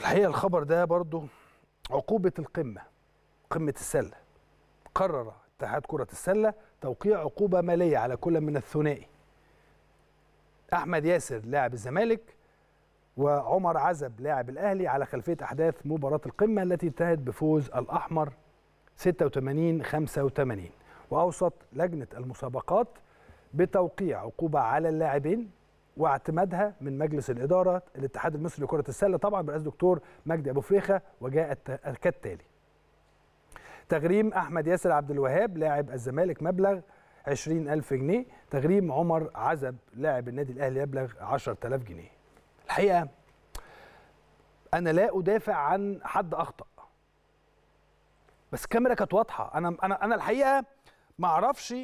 الحقيقه الخبر ده برضو عقوبه القمه قمه السله قرر اتحاد كره السله توقيع عقوبه ماليه على كل من الثنائي احمد ياسر لاعب الزمالك وعمر عزب لاعب الاهلي على خلفيه احداث مباراه القمه التي انتهت بفوز الاحمر 86 85 واوصت لجنه المسابقات بتوقيع عقوبه على اللاعبين واعتمادها من مجلس الاداره الاتحاد المصري لكره السله طبعا برئاسه دكتور مجدي ابو فريخه وجاء كالتالي تغريم احمد ياسر عبد الوهاب لاعب الزمالك مبلغ 20000 جنيه تغريم عمر عزب لاعب النادي الاهلي يبلغ 10000 جنيه الحقيقه انا لا ادافع عن حد اخطا بس الكاميرا كانت واضحه انا انا انا الحقيقه ما اعرفش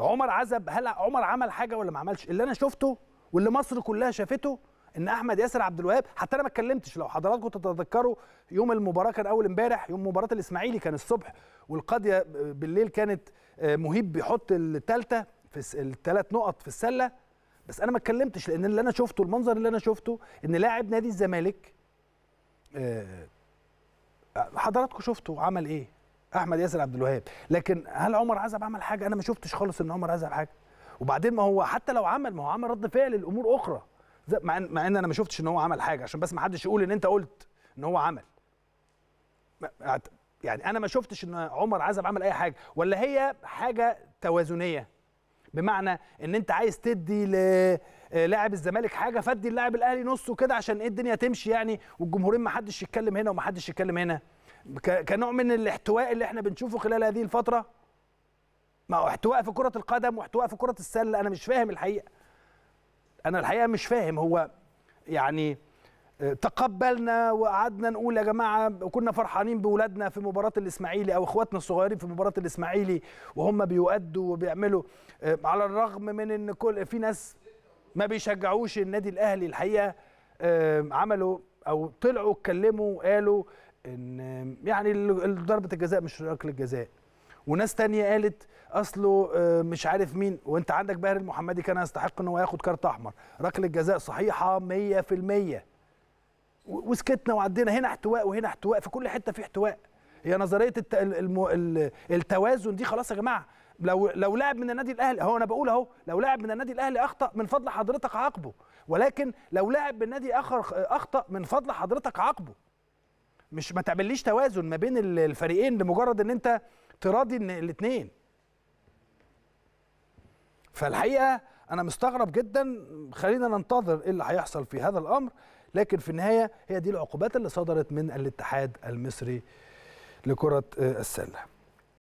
عمر عزب هل عمر عمل حاجه ولا ما عملش اللي انا شفته واللي مصر كلها شافته ان احمد ياسر عبد الوهاب حتى انا ما اتكلمتش لو حضراتكم تتذكروا يوم المباراه كان اول امبارح يوم مباراه الاسماعيلي كان الصبح والقاضيه بالليل كانت آه، مهيب بيحط الثالثه في الثلاث نقط في السله بس انا ما اتكلمتش لان اللي انا شفته المنظر اللي انا شفته ان لاعب نادي الزمالك آه، حضراتكم شفتوا عمل ايه احمد ياسر عبد الوهاب لكن هل عمر عزب عمل حاجه انا ما شفتش خالص ان عمر عزب حاجه وبعدين ما هو حتى لو عمل ما هو عمل رد فعل لامور اخرى مع ان مع ان انا ما شفتش ان هو عمل حاجه عشان بس ما حدش يقول ان انت قلت ان هو عمل يعني انا ما شفتش ان عمر عزب عمل اي حاجه ولا هي حاجه توازنيه بمعنى ان انت عايز تدي للاعب الزمالك حاجه فدي اللاعب الاهلي نصه كده عشان ايه الدنيا تمشي يعني والجمهورين ما حدش يتكلم هنا وما حدش يتكلم هنا كنوع من الاحتواء اللي احنا بنشوفه خلال هذه الفتره ما هو احتواء في كره القدم واحتواء في كره السله انا مش فاهم الحقيقه انا الحقيقه مش فاهم هو يعني آه، تقبلنا وقعدنا نقول يا جماعه وكنا فرحانين باولادنا في مباراه الاسماعيلي او اخواتنا الصغيرين في مباراه الاسماعيلي وهم بيؤدوا وبيعملوا آه، على الرغم من ان كل في ناس ما بيشجعوش النادي الاهلي الحقيقه آه، عملوا او طلعوا اتكلموا قالوا ان يعني ضربه الجزاء مش ركله جزاء وناس تانية قالت اصله آه، مش عارف مين وانت عندك باهر المحمدي كان يستحق ان هو ياخد كارت احمر ركله جزاء صحيحه 100% وسكتنا وعدينا هنا احتواء وهنا احتواء في كل حته في احتواء هي نظريه الت... الم... التوازن دي خلاص يا جماعه لو لو لاعب من النادي الاهلي هو انا بقول اهو لو لاعب من النادي الاهلي اخطا من فضل حضرتك عاقبه ولكن لو لاعب من نادي اخر آه، اخطا من فضل حضرتك عاقبه مش ما تعمليش توازن ما بين الفريقين لمجرد ان انت تراضي ان الاثنين فالحقيقه انا مستغرب جدا خلينا ننتظر ايه اللي هيحصل في هذا الامر لكن في النهايه هي دي العقوبات اللي صدرت من الاتحاد المصري لكره آه، السله